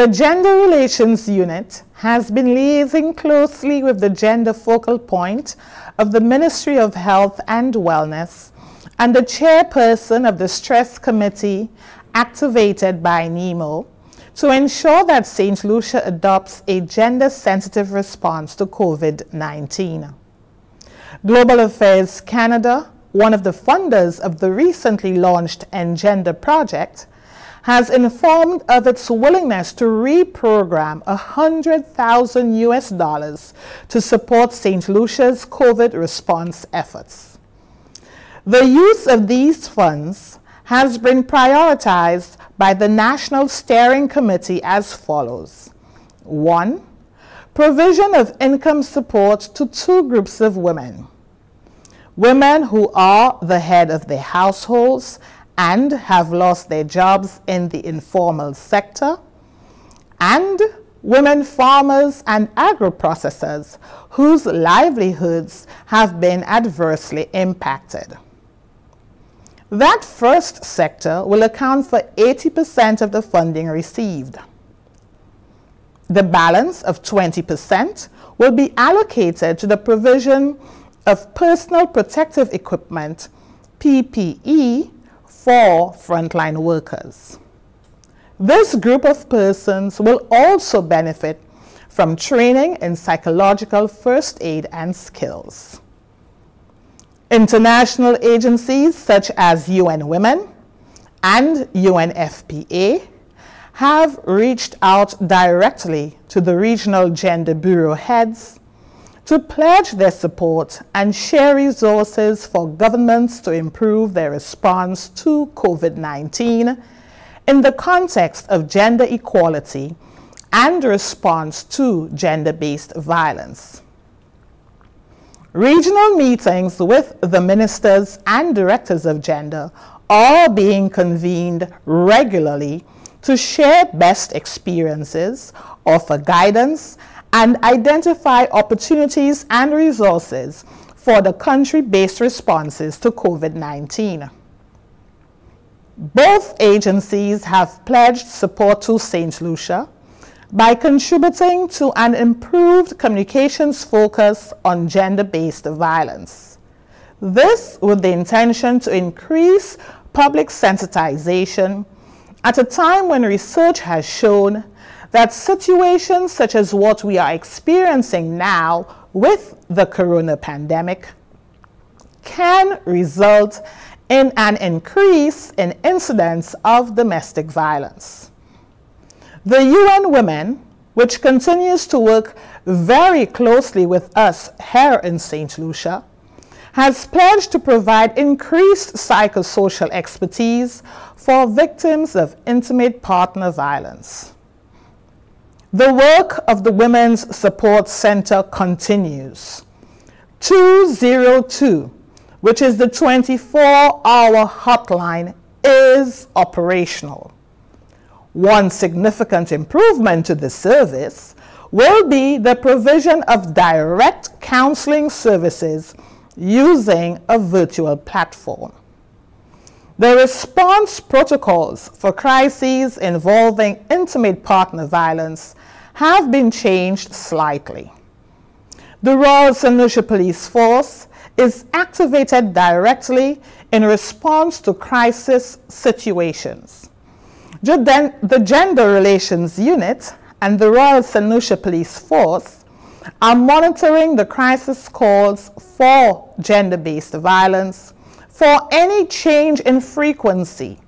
The Gender Relations Unit has been liaising closely with the gender focal point of the Ministry of Health and Wellness and the chairperson of the Stress Committee activated by NEMO to ensure that St. Lucia adopts a gender-sensitive response to COVID-19. Global Affairs Canada, one of the funders of the recently launched Engender project, has informed of its willingness to reprogram 100,000 US dollars to support St. Lucia's COVID response efforts. The use of these funds has been prioritized by the National Steering Committee as follows. 1. Provision of income support to two groups of women. Women who are the head of their households and have lost their jobs in the informal sector, and women farmers and agro-processors whose livelihoods have been adversely impacted. That first sector will account for 80% of the funding received. The balance of 20% will be allocated to the provision of personal protective equipment, PPE, for frontline workers. This group of persons will also benefit from training in psychological first aid and skills. International agencies such as UN Women and UNFPA have reached out directly to the regional gender bureau heads to pledge their support and share resources for governments to improve their response to COVID-19 in the context of gender equality and response to gender-based violence. Regional meetings with the ministers and directors of gender are being convened regularly to share best experiences, offer guidance, and identify opportunities and resources for the country-based responses to COVID-19. Both agencies have pledged support to St. Lucia by contributing to an improved communications focus on gender-based violence. This with the intention to increase public sensitization at a time when research has shown that situations such as what we are experiencing now with the corona pandemic can result in an increase in incidents of domestic violence. The UN Women, which continues to work very closely with us here in St. Lucia, has pledged to provide increased psychosocial expertise for victims of intimate partner violence. The work of the Women's Support Center continues. 202, which is the 24-hour hotline, is operational. One significant improvement to the service will be the provision of direct counseling services using a virtual platform. The response protocols for crises involving intimate partner violence have been changed slightly. The Royal Sanusi Police Force is activated directly in response to crisis situations. The Gender Relations Unit and the Royal Sanusi Police Force are monitoring the crisis calls for gender-based violence for any change in frequency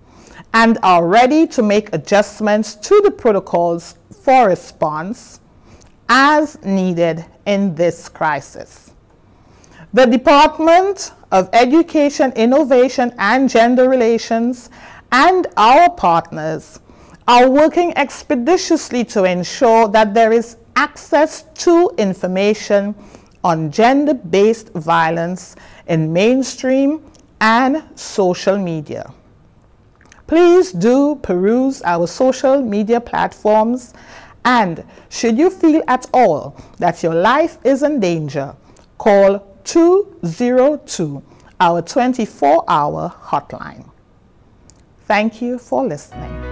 and are ready to make adjustments to the protocols for response as needed in this crisis. The Department of Education, Innovation, and Gender Relations and our partners are working expeditiously to ensure that there is access to information on gender-based violence in mainstream and social media. Please do peruse our social media platforms and should you feel at all that your life is in danger, call 202, our 24-hour hotline. Thank you for listening.